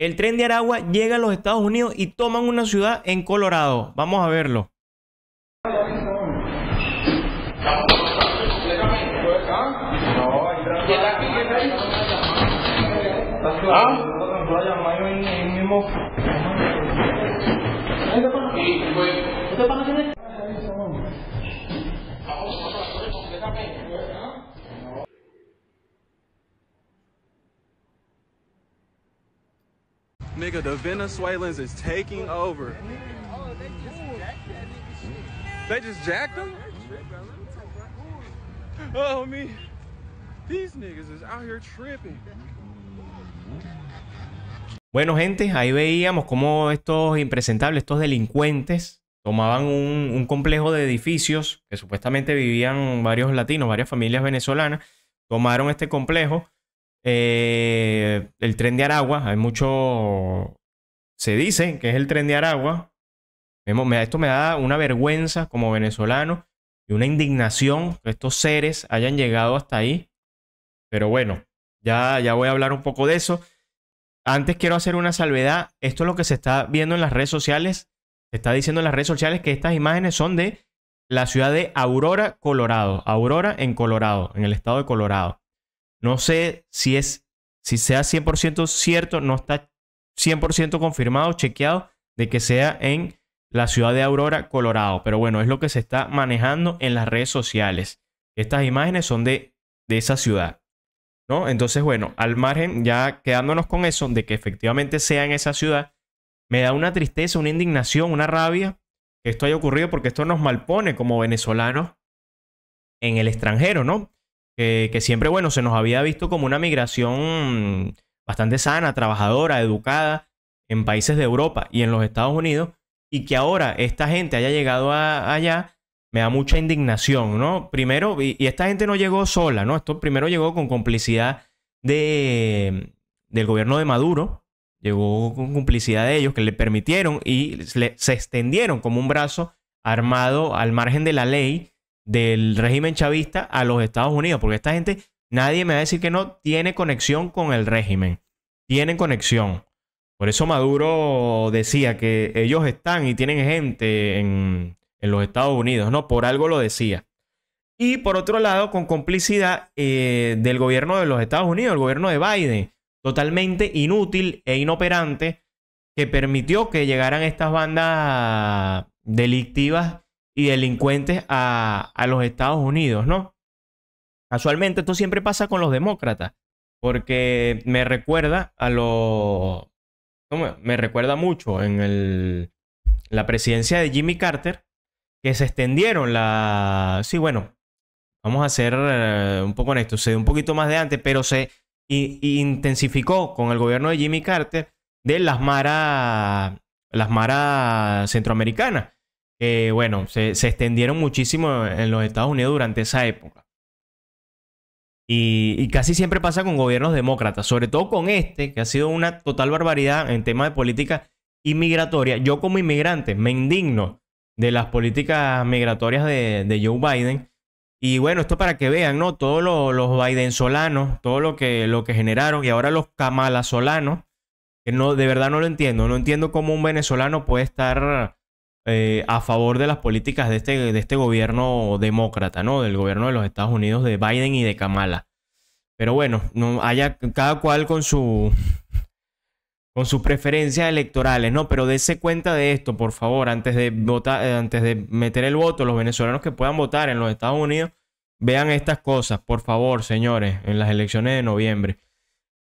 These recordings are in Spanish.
El tren de Aragua llega a los Estados Unidos y toman una ciudad en Colorado. Vamos a verlo. just Oh, Bueno, gente, ahí veíamos cómo estos impresentables, estos delincuentes, tomaban un, un, complejo de edificios que supuestamente vivían varios latinos, varias familias venezolanas, tomaron este complejo, eh, el tren de Aragua, hay mucho... Se dice que es el tren de Aragua. Esto me da una vergüenza como venezolano y una indignación que estos seres hayan llegado hasta ahí. Pero bueno, ya, ya voy a hablar un poco de eso. Antes quiero hacer una salvedad. Esto es lo que se está viendo en las redes sociales. Se está diciendo en las redes sociales que estas imágenes son de la ciudad de Aurora, Colorado. Aurora en Colorado, en el estado de Colorado. No sé si es si sea 100% cierto, no está 100% confirmado, chequeado de que sea en la ciudad de Aurora, Colorado, pero bueno, es lo que se está manejando en las redes sociales. Estas imágenes son de, de esa ciudad. ¿No? Entonces, bueno, al margen, ya quedándonos con eso, de que efectivamente sea en esa ciudad, me da una tristeza, una indignación, una rabia que esto haya ocurrido porque esto nos malpone como venezolanos en el extranjero, ¿no? que siempre, bueno, se nos había visto como una migración bastante sana, trabajadora, educada en países de Europa y en los Estados Unidos, y que ahora esta gente haya llegado allá, me da mucha indignación, ¿no? Primero, y, esta gente no llegó sola, ¿no? Esto primero llegó con complicidad de, del gobierno de Maduro, llegó con complicidad de ellos que le permitieron y se extendieron como un brazo armado al margen de la ley del régimen chavista a los Estados Unidos, porque esta gente, nadie me va a decir que no, tiene conexión con el régimen, tienen conexión. Por eso Maduro decía que ellos están y tienen gente en, los Estados Unidos, ¿no? Por algo lo decía. Y por otro lado, con complicidad eh, del gobierno de los Estados Unidos, el gobierno de Biden, totalmente inútil e inoperante, que permitió que llegaran estas bandas delictivas delincuentes a, los Estados Unidos, ¿no? Casualmente esto siempre pasa con los demócratas, porque me recuerda a los... Me recuerda mucho en el, la presidencia de Jimmy Carter, que se extendieron la... Sí, bueno, vamos a ser eh, un poco esto, se dio un poquito más de antes, pero se intensificó con el gobierno de Jimmy Carter de las maras las maras centroamericanas, que, bueno, se, extendieron muchísimo en los Estados Unidos durante esa época. Y, casi siempre pasa con gobiernos demócratas, sobre todo con este, que ha sido una total barbaridad en tema de política inmigratoria. Yo como inmigrante me indigno de las políticas migratorias de, Joe Biden. Y bueno, esto para que vean, ¿no? Todos los Biden-solanos, todo lo que, lo que generaron, y ahora los kamala que no, de verdad no lo entiendo. No entiendo cómo un venezolano puede estar eh, a favor de las políticas de este, de este gobierno demócrata, ¿no? Del gobierno de los Estados Unidos, de Biden y de Kamala. Pero bueno, no haya cada cual con su con sus preferencias electorales, ¿no? Pero dése cuenta de esto, por favor, antes de votar, eh, antes de meter el voto, los venezolanos que puedan votar en los Estados Unidos, vean estas cosas, por favor, señores, en las elecciones de noviembre.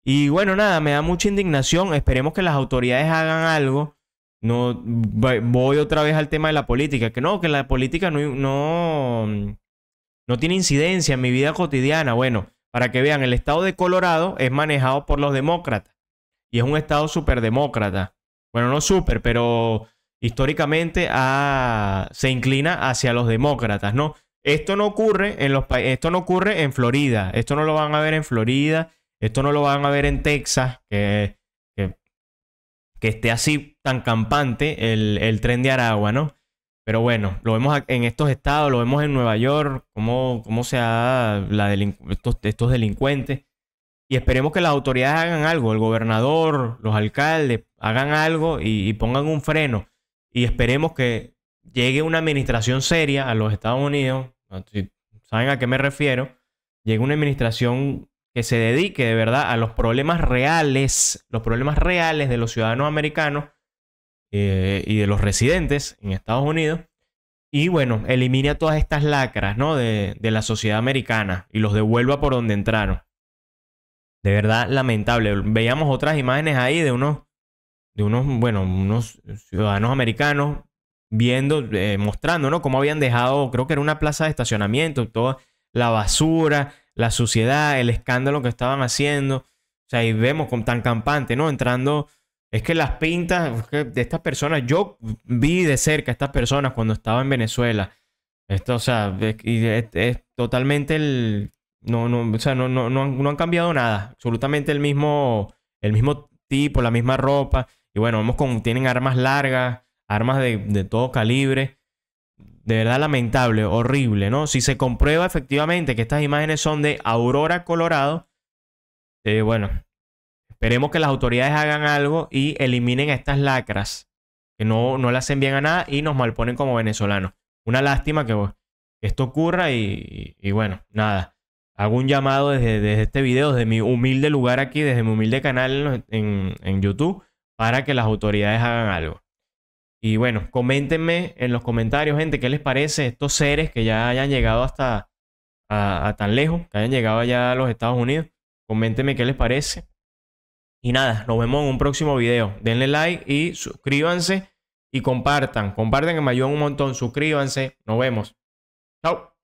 Y bueno, nada, me da mucha indignación. Esperemos que las autoridades hagan algo no voy otra vez al tema de la política, que no, que la política no, no, no tiene incidencia en mi vida cotidiana. Bueno, para que vean, el estado de Colorado es manejado por los demócratas y es un estado superdemócrata. Bueno, no súper, pero históricamente ah, se inclina hacia los demócratas, ¿no? Esto no ocurre en los esto no ocurre en Florida, esto no lo van a ver en Florida, esto no lo van a ver en Texas, que que esté así tan campante el, tren de Aragua, ¿no? Pero bueno, lo vemos en estos estados, lo vemos en Nueva York, cómo, cómo se ha la estos, delincuentes. Y esperemos que las autoridades hagan algo, el gobernador, los alcaldes, hagan algo y, pongan un freno. Y esperemos que llegue una administración seria a los Estados Unidos, saben a qué me refiero, llegue una administración que se dedique de verdad a los problemas reales, los problemas reales de los ciudadanos americanos eh, y de los residentes en Estados Unidos. Y bueno, elimine a todas estas lacras ¿no? de, la sociedad americana y los devuelva por donde entraron. De verdad, lamentable. Veíamos otras imágenes ahí de unos, de unos, bueno, unos ciudadanos americanos viendo, eh, mostrando, ¿no? Cómo habían dejado, creo que era una plaza de estacionamiento, toda la basura, la suciedad, el escándalo que estaban haciendo. O sea, y vemos con tan campante, ¿no? Entrando. Es que las pintas de estas personas, yo vi de cerca a estas personas cuando estaba en Venezuela. Esto, o sea, es, totalmente el. No, no, o sea, no, han, cambiado nada. Absolutamente el mismo, el mismo tipo, la misma ropa. Y bueno, vemos como tienen armas largas, armas de, de todo calibre. De verdad lamentable, horrible, ¿no? Si se comprueba efectivamente que estas imágenes son de Aurora, Colorado, eh, bueno, esperemos que las autoridades hagan algo y eliminen estas lacras, que no, no le hacen bien a nada y nos malponen como venezolanos. Una lástima que esto ocurra y, bueno, nada. Hago un llamado desde, este video, desde mi humilde lugar aquí, desde mi humilde canal en YouTube, para que las autoridades hagan algo. Y bueno, coméntenme en los comentarios, gente, qué les parece estos seres que ya hayan llegado hasta a, tan lejos, que hayan llegado allá a los Estados Unidos. Coméntenme qué les parece. Y nada, nos vemos en un próximo video. Denle like y suscríbanse y compartan. Compartan que me ayudan un montón. Suscríbanse. Nos vemos. Chao.